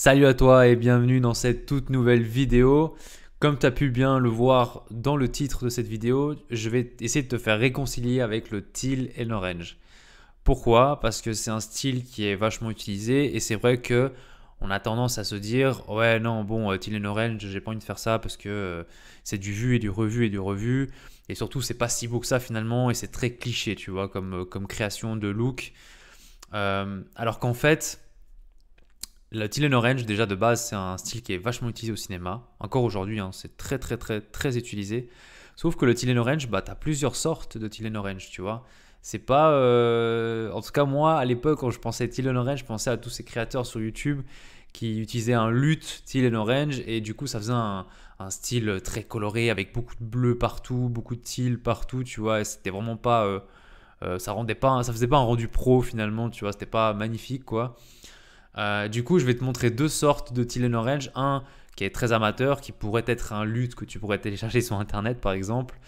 Salut à toi et bienvenue dans cette toute nouvelle vidéo. Comme tu as pu bien le voir dans le titre de cette vidéo, je vais essayer de te faire réconcilier avec le teal et l'orange. Pourquoi Parce que c'est un style qui est vachement utilisé et c'est vrai que on a tendance à se dire ouais non bon euh, teal et l'orange, j'ai pas envie de faire ça parce que euh, c'est du vu et du revu et du revu et surtout c'est pas si beau que ça finalement et c'est très cliché tu vois comme, euh, comme création de look. alors qu'en fait le and Orange, déjà de base, c'est un style qui est vachement utilisé au cinéma. Encore aujourd'hui, hein, c'est très très très très utilisé. Sauf que le and Orange, bah, t'as plusieurs sortes de and Orange, tu vois. C'est pas. Euh, en tout cas, moi, à l'époque, quand je pensais and Orange, je pensais à tous ces créateurs sur YouTube qui utilisaient un luth and Orange et du coup, ça faisait un, style très coloré avec beaucoup de bleu partout, beaucoup de teal partout, tu vois. C'était vraiment pas. Euh, euh, ça rendait pas. Ça faisait pas un rendu pro finalement, tu vois. C'était pas magnifique, quoi. Euh, du coup, je vais te montrer deux sortes de Tylen Orange. Un qui est très amateur, qui pourrait être un luth que tu pourrais télécharger sur Internet, par exemple,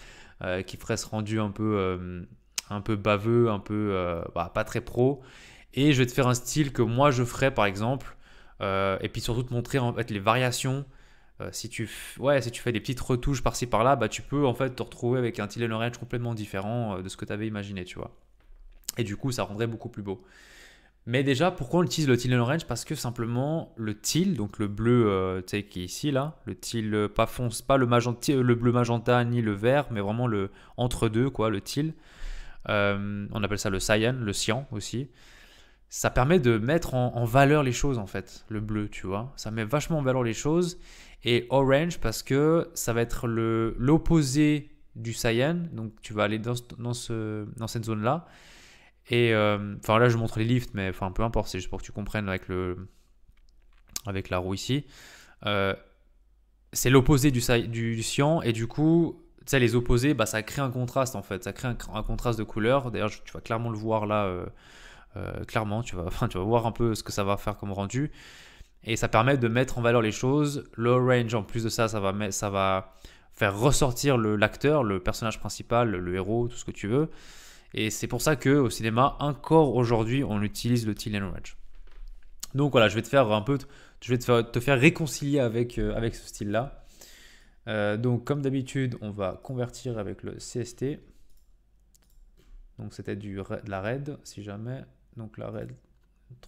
euh, qui ferait ce rendu un peu, euh, un peu baveux, un peu bah, pas très pro. Et je vais te faire un style que moi je ferais, par exemple, et puis surtout te montrer en fait les variations. Si tu, si tu fais des petites retouches par-ci par-là, bah, tu peux en fait te retrouver avec un Tylen Orange complètement différent de ce que tu avais imaginé, tu vois. Et du coup, ça rendrait beaucoup plus beau. Mais déjà, pourquoi on utilise le teal et l'orange Parce que simplement, le teal, donc le bleu euh, qui est ici, là, le teal euh, pas fonce, pas le, euh, le bleu magenta ni le vert, mais vraiment le entre-deux, quoi, le teal. on appelle ça le cyan, le cyan aussi. Ça permet de mettre en, valeur les choses, en fait, le bleu, tu vois. Ça met vachement en valeur les choses. Et orange, parce que ça va être l'opposé du cyan. Donc, tu vas aller dans, ce, dans cette zone-là. Et euh, enfin là, je montre les lifts, mais enfin peu importe, c'est juste pour que tu comprennes avec, le, avec la roue ici. Euh, c'est l'opposé du, du, cyan et du coup, tu sais, les opposés, bah, ça crée un contraste en fait. Ça crée un, contraste de couleur. D'ailleurs, tu vas clairement le voir là. Euh, clairement, tu vas, enfin, tu vas voir un peu ce que ça va faire comme rendu. Et ça permet de mettre en valeur les choses. range en plus de ça, ça va, ça va faire ressortir l'acteur, le, personnage principal, le héros, tout ce que tu veux. Et c'est pour ça au cinéma, encore aujourd'hui, on utilise le teal Orange. Donc voilà, je vais te faire un peu, je vais te te faire réconcilier avec, euh, avec ce style-là. Euh, donc comme d'habitude, on va convertir avec le CST. Donc c'était du de la RAID, si jamais. Donc la red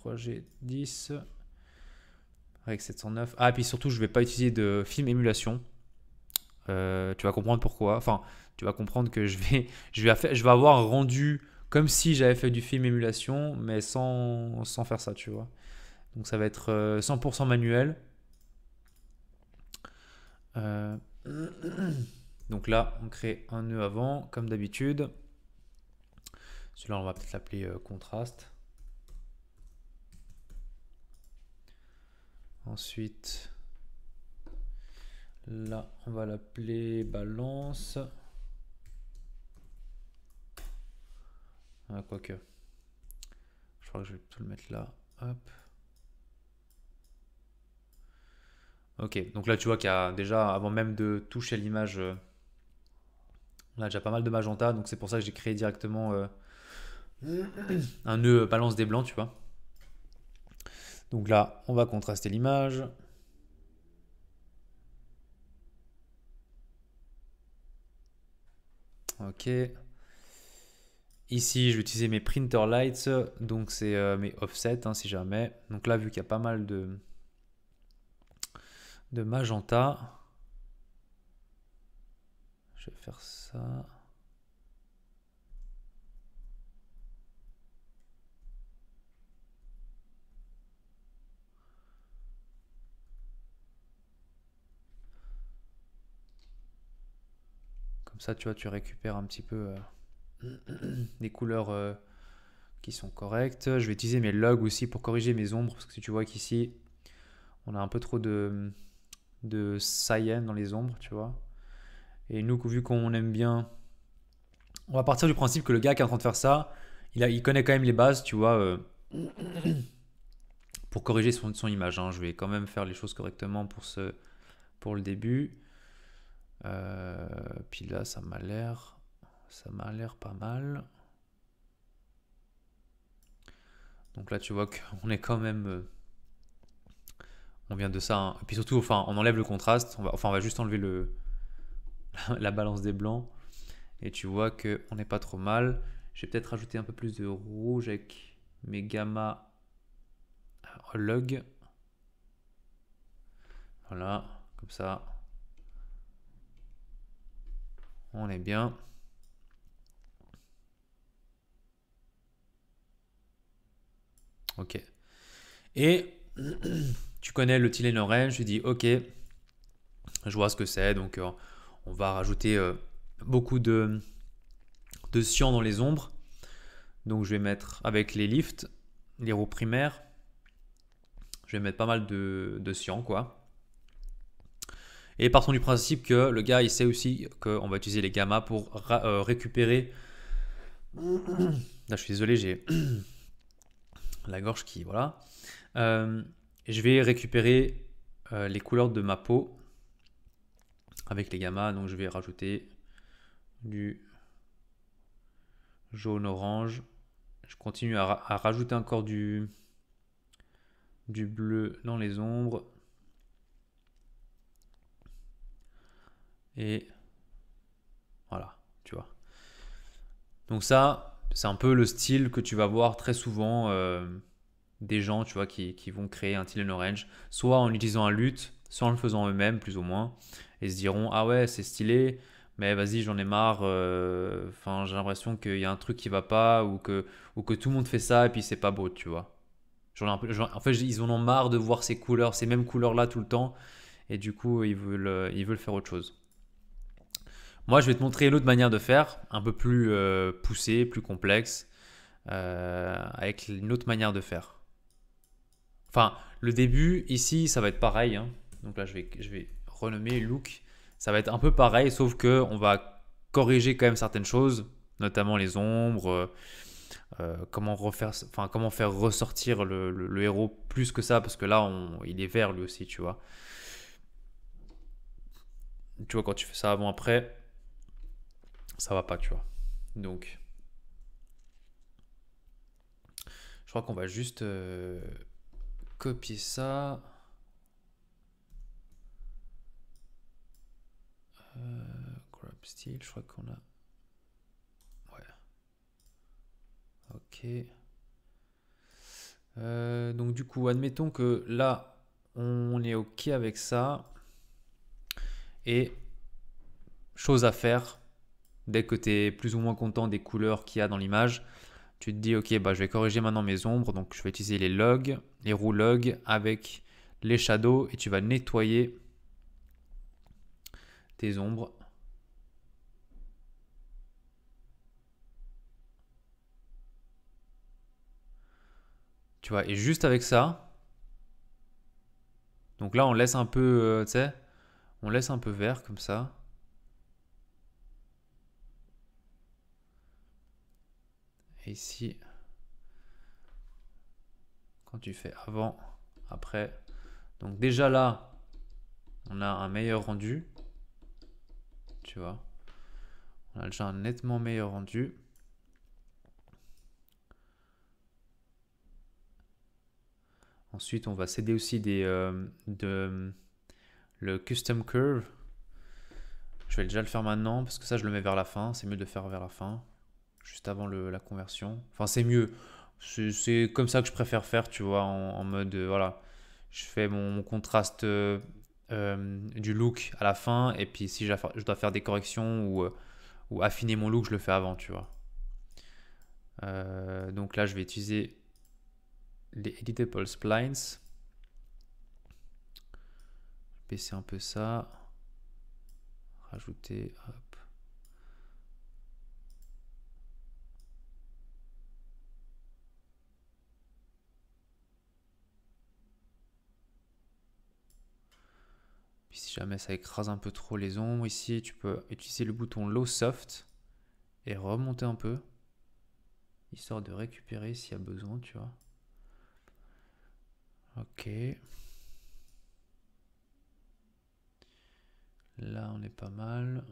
3G10, avec 709. Ah, et puis surtout, je vais pas utiliser de film émulation. Euh, tu vas comprendre pourquoi. Enfin, tu vas comprendre que je vais, je vais, je vais avoir rendu comme si j'avais fait du film émulation, mais sans, faire ça, tu vois. Donc ça va être 100% euh, manuel. Euh, donc là, on crée un nœud avant, comme d'habitude. Celui-là, on va peut-être l'appeler euh, contraste. Ensuite, là, on va l'appeler balance. Ah, quoique. Je crois que je vais tout le mettre là. Ok, donc là tu vois qu'il y a déjà, avant même de toucher l'image, euh, là on a déjà pas mal de magenta, donc c'est pour ça que j'ai créé directement euh, un nœud balance des blancs, tu vois. Donc là, on va contraster l'image. Ok. Ici, je vais utiliser mes printer lights, donc c'est euh, mes offsets hein, si jamais. Donc là, vu qu'il y a pas mal de, magenta, je vais faire ça. Comme ça, tu vois, tu récupères un petit peu. Euh, des couleurs euh, qui sont correctes. Je vais utiliser mes logs aussi pour corriger mes ombres, parce que tu vois qu'ici, on a un peu trop de, de cyan dans les ombres, tu vois. Et nous, vu qu'on aime bien... On va partir du principe que le gars qui est en train de faire ça, il, connaît quand même les bases, tu vois, euh, pour corriger son, image. Hein. Je vais quand même faire les choses correctement pour, ce, pour le début. Euh, puis là, ça m'a l'air ça m'a l'air pas mal. Donc là, tu vois qu'on est quand même... Euh, on vient de ça. Hein. Et puis surtout, enfin, on enlève le contraste. On va, enfin, on va juste enlever le, la balance des blancs. Et tu vois qu'on n'est pas trop mal. J'ai peut-être rajouté un peu plus de rouge avec mes gamma euh, log. Voilà, comme ça. On est bien. Ok. Et tu connais le orange? je dis ok, je vois ce que c'est, donc euh, on va rajouter euh, beaucoup de, de cyan dans les ombres. Donc je vais mettre avec les lifts, les roues primaires, je vais mettre pas mal de, de cyan quoi. Et partons du principe que le gars il sait aussi qu'on va utiliser les gammas pour euh, récupérer. Là, je suis désolé, j'ai la gorge qui, voilà. Euh, je vais récupérer euh, les couleurs de ma peau avec les gammas, donc je vais rajouter du jaune-orange. Je continue à, rajouter encore du, du bleu dans les ombres. Et voilà, tu vois. Donc ça, c'est un peu le style que tu vas voir très souvent euh, des gens, tu vois, qui, vont créer un Tylen Orange, soit en utilisant un luth, soit en le faisant eux-mêmes, plus ou moins, et se diront Ah ouais, c'est stylé, mais vas-y, j'en ai marre, euh, enfin, j'ai l'impression qu'il y a un truc qui va pas, ou que, tout le monde fait ça, et puis c'est pas beau, tu vois. en fait, ils en ont marre de voir ces couleurs, ces mêmes couleurs-là tout le temps, et du coup, ils veulent faire autre chose. Moi, je vais te montrer une autre manière de faire, un peu plus euh, poussée, plus complexe, euh, avec une autre manière de faire. Enfin, le début, ici, ça va être pareil. Hein. Donc là, je vais, je vais renommer look. Ça va être un peu pareil, sauf que on va corriger quand même certaines choses, notamment les ombres, euh, comment, refaire, enfin, comment faire ressortir le, héros plus que ça, parce que là, il est vert lui aussi, tu vois. Tu vois, quand tu fais ça avant-après, ça va pas, tu vois. Donc, je crois qu'on va juste euh, copier ça. grab euh, style je crois qu'on a. Ouais. Ok. Euh, donc du coup, admettons que là, on est ok avec ça. Et chose à faire, Dès que tu es plus ou moins content des couleurs qu'il y a dans l'image, tu te dis ok bah je vais corriger maintenant mes ombres donc je vais utiliser les logs les roues logs avec les shadows et tu vas nettoyer tes ombres tu vois et juste avec ça donc là on laisse un peu euh, tu sais on laisse un peu vert comme ça Et ici, quand tu fais avant, après. Donc déjà là, on a un meilleur rendu. Tu vois. On a déjà un nettement meilleur rendu. Ensuite, on va céder aussi des, euh, de, le custom curve. Je vais déjà le faire maintenant parce que ça, je le mets vers la fin. C'est mieux de faire vers la fin juste avant la conversion. Enfin, c'est mieux. C'est comme ça que je préfère faire, tu vois, en, mode, euh, voilà, je fais mon, contraste euh, euh, du look à la fin, et puis si je dois faire des corrections ou, ou affiner mon look, je le fais avant, tu vois. donc là, je vais utiliser les editable splines. Baisser un peu ça. Rajouter, si jamais ça écrase un peu trop les ombres, ici tu peux utiliser le bouton Low Soft et remonter un peu, histoire de récupérer s'il y a besoin, tu vois. Ok. Là, on est pas mal.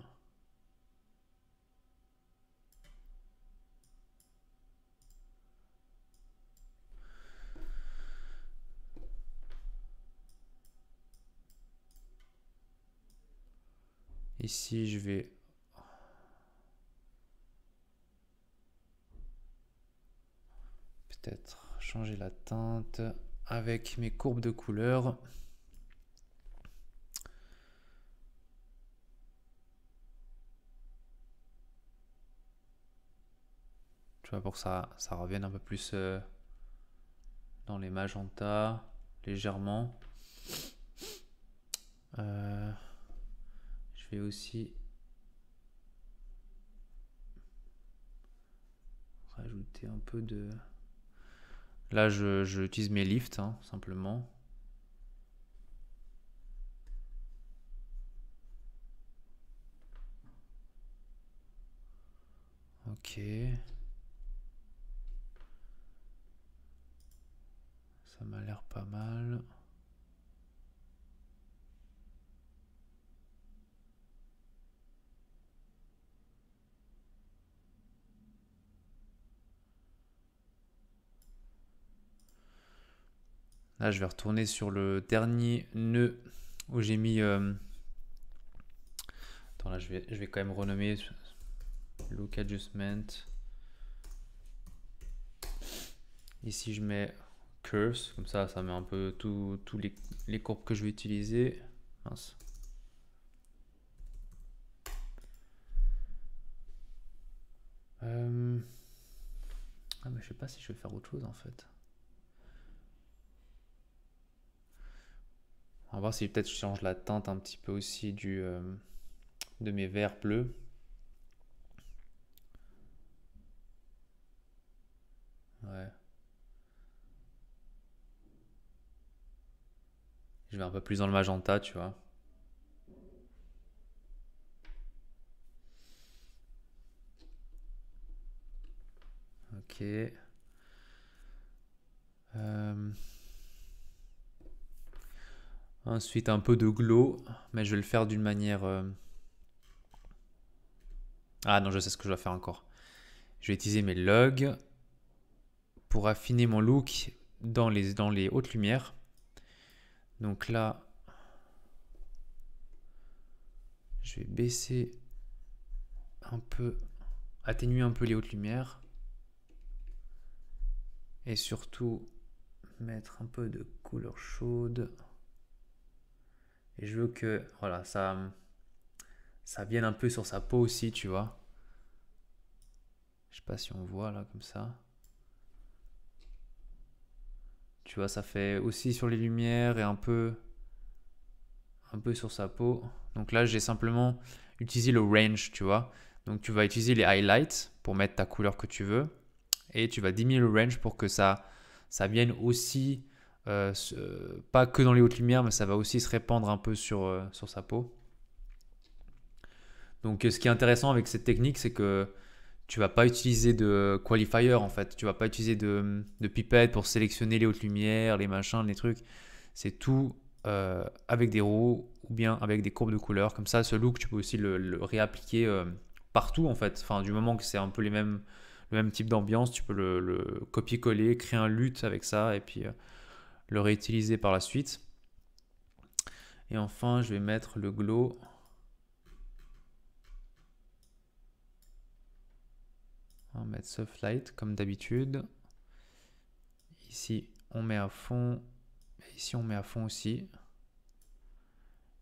Ici, je vais... Peut-être changer la teinte avec mes courbes de couleur. Tu vois, pour que ça, ça revienne un peu plus euh, dans les magentas, légèrement. Euh, aussi rajouter un peu de... Là, j'utilise je, utilise mes lifts, hein, simplement. Ok. Ça m'a l'air pas mal. Là, je vais retourner sur le dernier nœud où j'ai mis... Euh, attends, là, je vais, je vais quand même renommer Look Adjustment. Ici, je mets Curse. Comme ça, ça met un peu tous les, courbes que je vais utiliser. Euh, ah, mais je sais pas si je vais faire autre chose, en fait. On va voir si peut-être je change la teinte un petit peu aussi du, euh, de mes verts bleus. Ouais. Je vais un peu plus dans le magenta, tu vois. Ok. Euh, Ensuite, un peu de glow, mais je vais le faire d'une manière... Euh, ah non, je sais ce que je dois faire encore. Je vais utiliser mes logs pour affiner mon look dans les, dans les hautes lumières. Donc là, je vais baisser un peu, atténuer un peu les hautes lumières. Et surtout, mettre un peu de couleur chaude. Et je veux que voilà, ça, ça vienne un peu sur sa peau aussi, tu vois. Je sais pas si on voit là comme ça. Tu vois, ça fait aussi sur les lumières et un peu, un peu sur sa peau. Donc là, j'ai simplement utilisé le range, tu vois. Donc tu vas utiliser les highlights pour mettre ta couleur que tu veux et tu vas diminuer le range pour que ça, ça vienne aussi euh, pas que dans les hautes lumières, mais ça va aussi se répandre un peu sur, euh, sur sa peau. Donc euh, ce qui est intéressant avec cette technique, c'est que tu vas pas utiliser de qualifier en fait, tu vas pas utiliser de, de pipette pour sélectionner les hautes lumières, les machins, les trucs. C'est tout avec des roues ou bien avec des courbes de couleur. Comme ça, ce look, tu peux aussi le, réappliquer partout en fait. Enfin, du moment que c'est un peu les mêmes, le même type d'ambiance, tu peux le, copier-coller, créer un lutte avec ça et puis le réutiliser par la suite. Et enfin, je vais mettre le glow. On va mettre soft light comme d'habitude. Ici, on met à fond. ici, on met à fond aussi.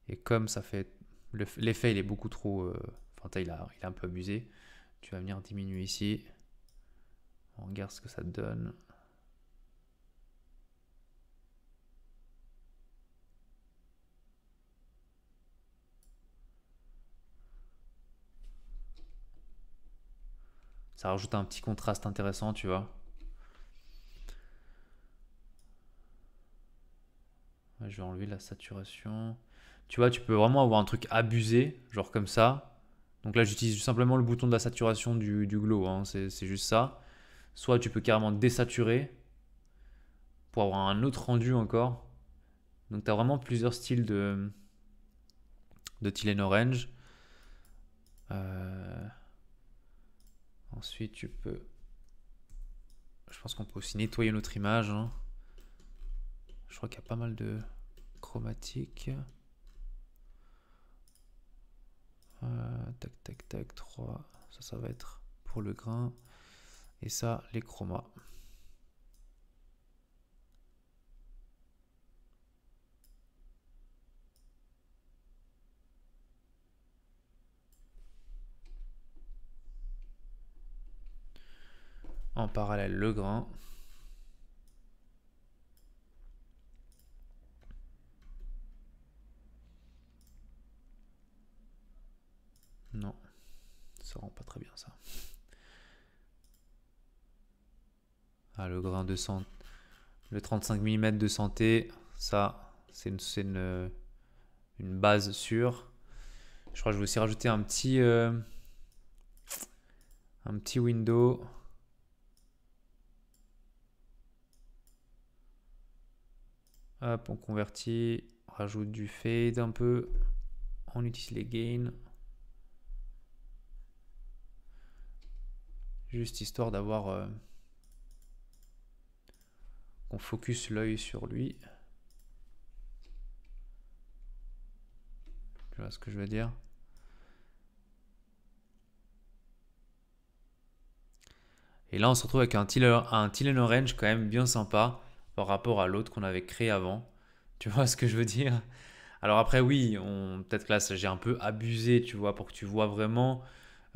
Et comme ça fait... L'effet, il est beaucoup trop... Euh, enfin, il a, il a un peu abusé. Tu vas venir diminuer ici. On regarde ce que ça donne. Ça rajoute un petit contraste intéressant, tu vois. je vais enlever la saturation. Tu vois, tu peux vraiment avoir un truc abusé, genre comme ça. Donc là, j'utilise simplement le bouton de la saturation du, glow, hein, c'est juste ça. Soit tu peux carrément désaturer pour avoir un autre rendu encore. Donc tu as vraiment plusieurs styles de, de Orange. Euh, Ensuite, tu peux... Je pense qu'on peut aussi nettoyer notre image. Hein. Je crois qu'il y a pas mal de chromatiques. Euh, tac, tac, tac, 3. Ça, ça va être pour le grain. Et ça, les chromas. en parallèle le grain. Non, ça rend pas très bien ça. Ah, le grain de cent, le 35 mm de santé, ça, c'est une, base sûre. Je crois que je vais aussi rajouter un petit, euh, un petit window. Hop, on convertit, on rajoute du fade un peu, on utilise les gains. Juste histoire d'avoir... Euh, qu'on focus l'œil sur lui. Tu vois ce que je veux dire Et là, on se retrouve avec un till un Orange quand même bien sympa par rapport à l'autre qu'on avait créé avant. Tu vois ce que je veux dire Alors après, oui, on peut-être que là, j'ai un peu abusé, tu vois, pour que tu vois vraiment.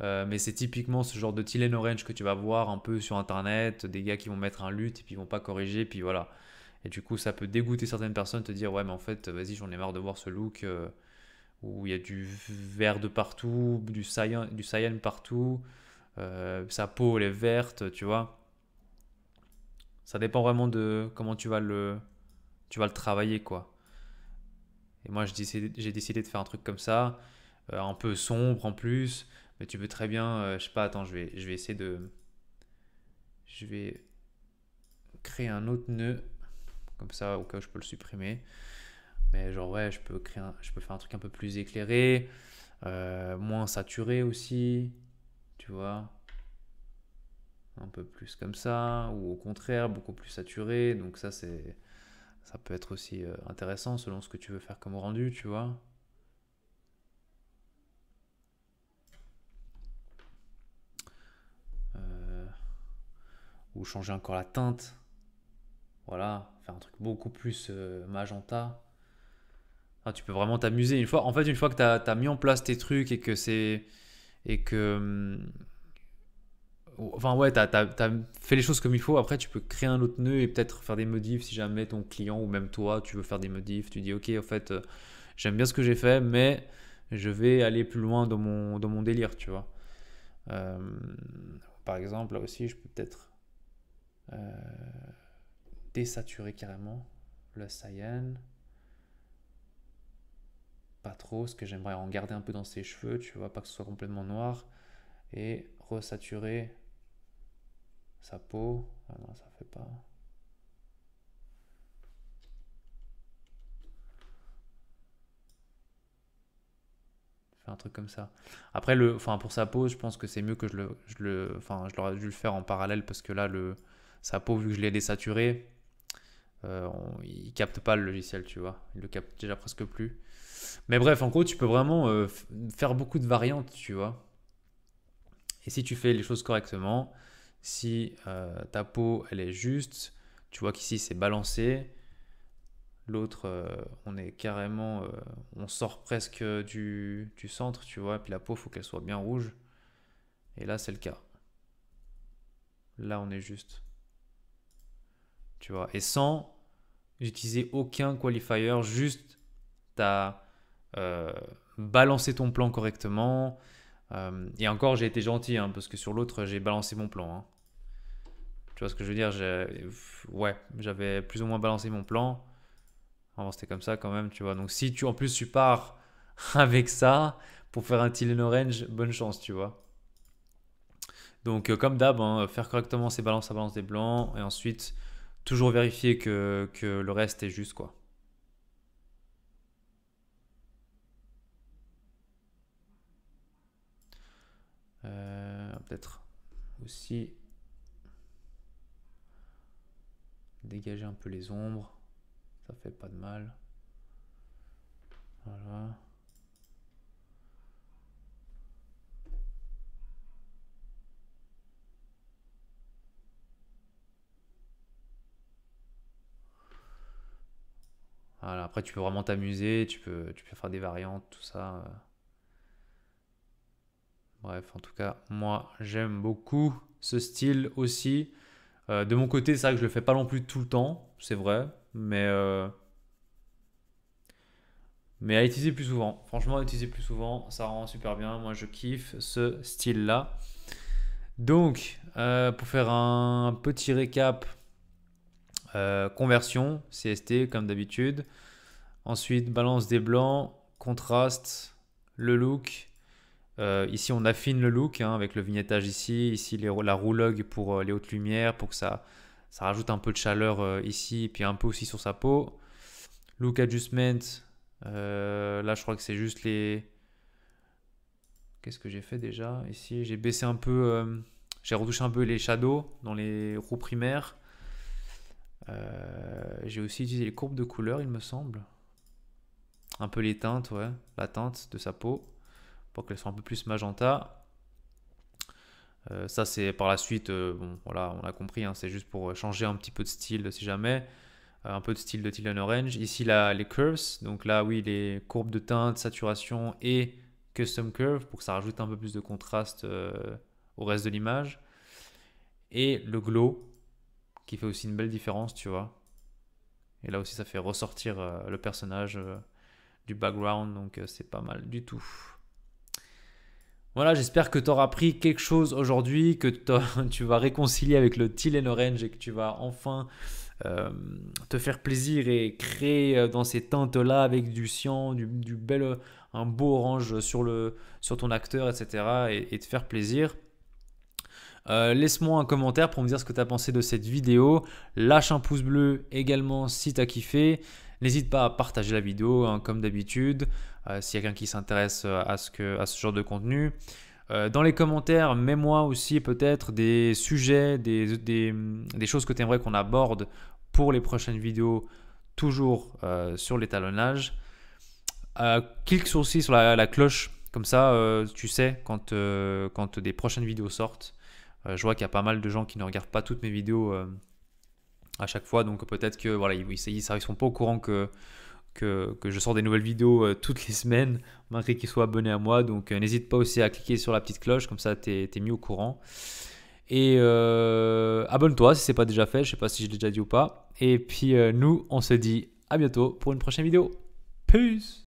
Euh, mais c'est typiquement ce genre de Tylen Orange que tu vas voir un peu sur Internet, des gars qui vont mettre un lutte et puis ils vont pas corriger, puis voilà. Et du coup, ça peut dégoûter certaines personnes, te dire ouais, mais en fait, vas-y, j'en ai marre de voir ce look euh, où il y a du vert de partout, du cyan, du cyan partout, euh, sa peau elle est verte, tu vois. Ça dépend vraiment de comment tu vas le, tu vas le travailler, quoi. Et moi, j'ai décidé de faire un truc comme ça, euh, un peu sombre en plus, mais tu peux très bien, euh, je sais pas, attends, je vais, je vais essayer de, je vais créer un autre nœud, comme ça, au cas où je peux le supprimer. Mais genre, ouais, je peux, créer je peux faire un truc un peu plus éclairé, euh, moins saturé aussi, tu vois un peu plus comme ça, ou au contraire beaucoup plus saturé. Donc ça, c'est ça peut être aussi euh, intéressant selon ce que tu veux faire comme rendu, tu vois. Euh, ou changer encore la teinte. Voilà, faire un truc beaucoup plus euh, magenta. Ah, tu peux vraiment t'amuser. Une fois, en fait, une fois que tu as, mis en place tes trucs et que c'est et que hum, Enfin, ouais, t'as fait les choses comme il faut. Après, tu peux créer un autre nœud et peut-être faire des modifs si jamais ton client ou même toi, tu veux faire des modifs. Tu dis, ok, en fait, euh, j'aime bien ce que j'ai fait, mais je vais aller plus loin dans mon, dans mon délire, tu vois. Euh, par exemple, là aussi, je peux peut-être euh, désaturer carrément le cyan. Pas trop, ce que j'aimerais en garder un peu dans ses cheveux, tu vois, pas que ce soit complètement noir. Et resaturer sa peau. Ah non, ça fait pas. Fais un truc comme ça. Après, le, enfin, pour sa peau, je pense que c'est mieux que je le, je enfin, je l'aurais dû le faire en parallèle parce que là, le, sa peau, vu que je l'ai désaturé, il ne euh, il capte pas le logiciel, tu vois. Il le capte déjà presque plus. Mais bref, en gros, tu peux vraiment euh, faire beaucoup de variantes, tu vois. Et si tu fais les choses correctement, si euh, ta peau, elle est juste, tu vois qu'ici c'est balancé. L'autre, euh, on est carrément, euh, on sort presque du, centre, tu vois. Puis la peau, faut qu'elle soit bien rouge. Et là, c'est le cas. Là, on est juste. Tu vois. Et sans utiliser aucun qualifier, juste t'as balancé ton plan correctement. et encore, j'ai été gentil, hein, parce que sur l'autre, j'ai balancé mon plan. Hein. Tu vois ce que je veux dire Ouais, j'avais plus ou moins balancé mon plan. Avant, c'était comme ça quand même, tu vois. Donc, si tu, en plus, tu pars avec ça pour faire un till Orange, bonne chance, tu vois. Donc, euh, comme d'hab, hein, faire correctement ses balances à balance des blancs et ensuite toujours vérifier que, le reste est juste, quoi. Euh, peut-être aussi dégager un peu les ombres, ça fait pas de mal. Voilà. après tu peux vraiment t'amuser, tu peux, tu peux faire des variantes, tout ça. Euh. Bref, en tout cas, moi j'aime beaucoup ce style aussi. Euh, de mon côté, c'est vrai que je le fais pas non plus tout le temps, c'est vrai, mais euh, mais à utiliser plus souvent. Franchement, à utiliser plus souvent, ça rend super bien. Moi, je kiffe ce style-là. Donc, euh, pour faire un petit récap, conversion, CST comme d'habitude. Ensuite, balance des blancs, contraste, le look, euh, ici, on affine le look hein, avec le vignettage ici, ici les, la roulogue pour euh, les hautes lumières, pour que ça, ça rajoute un peu de chaleur euh, ici, et puis un peu aussi sur sa peau. Look adjustment, là je crois que c'est juste les... Qu'est-ce que j'ai fait déjà Ici, j'ai baissé un peu, j'ai retouché un peu les shadows dans les roues primaires. j'ai aussi utilisé les courbes de couleur, il me semble. Un peu les teintes, ouais, la teinte de sa peau pour qu'elles soient un peu plus magenta. Euh, ça, c'est par la suite, euh, bon, voilà, on a compris, hein, c'est juste pour changer un petit peu de style si jamais. Euh, un peu de style de Tillian Orange. Ici, là, les curves, donc là, oui, les courbes de teinte, saturation et custom curve pour que ça rajoute un peu plus de contraste au reste de l'image. Et le glow qui fait aussi une belle différence, tu vois. Et là aussi, ça fait ressortir le personnage du background, donc c'est pas mal du tout. Voilà, j'espère que tu auras appris quelque chose aujourd'hui, que tu vas réconcilier avec le Teal Orange et que tu vas enfin euh, te faire plaisir et créer euh, dans ces teintes-là avec du cyan, du, bel, euh, un beau orange sur, le, sur ton acteur, etc. et, te faire plaisir. Laisse-moi un commentaire pour me dire ce que tu as pensé de cette vidéo. Lâche un pouce bleu également si tu as kiffé. N'hésite pas à partager la vidéo hein, comme d'habitude, euh, s'il y a quelqu'un qui s'intéresse euh, à, ce genre de contenu. Euh, dans les commentaires, mets-moi aussi peut-être des sujets, des, choses que tu aimerais qu'on aborde pour les prochaines vidéos, toujours sur l'étalonnage. clique sur aussi sur la, cloche, comme ça tu sais quand, quand des prochaines vidéos sortent. je vois qu'il y a pas mal de gens qui ne regardent pas toutes mes vidéos à chaque fois. Donc peut-être que voilà, ils, ne sont pas au courant que, que, je sors des nouvelles vidéos euh, toutes les semaines, malgré qu'ils soient abonnés à moi. Donc euh, n'hésite pas aussi à cliquer sur la petite cloche, comme ça tu es, mis au courant. Et euh, abonne-toi si c'est pas déjà fait, je sais pas si je l'ai déjà dit ou pas. Et puis nous, on se dit à bientôt pour une prochaine vidéo. Peace